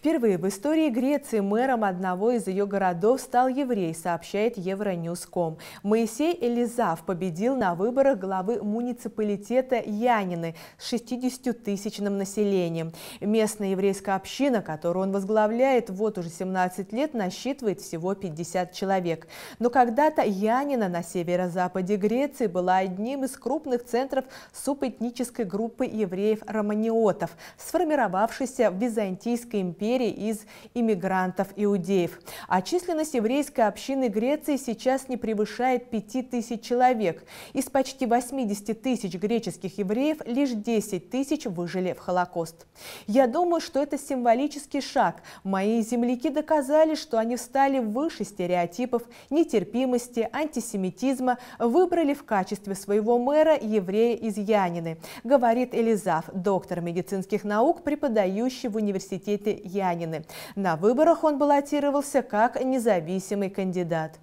Впервые в истории Греции мэром одного из ее городов стал еврей, сообщает Евроньюз.ком. Моисей Элизав победил на выборах главы муниципалитета Янины с 60-тысячным населением. Местная еврейская община, которую он возглавляет, вот уже 17 лет насчитывает всего 50 человек. Но когда-то Янина на северо-западе Греции была одним из крупных центров субэтнической группы евреев-романиотов, сформировавшейся в Византийской империи империи из иммигрантов-иудеев. А численность еврейской общины Греции сейчас не превышает тысяч человек. Из почти 80 тысяч греческих евреев лишь 10 тысяч выжили в Холокост. Я думаю, что это символический шаг. Мои земляки доказали, что они встали выше стереотипов, нетерпимости, антисемитизма, выбрали в качестве своего мэра еврея из Янины, говорит Элизав, доктор медицинских наук, преподающий в университете Янина. Лукьянины. На выборах он баллотировался как независимый кандидат.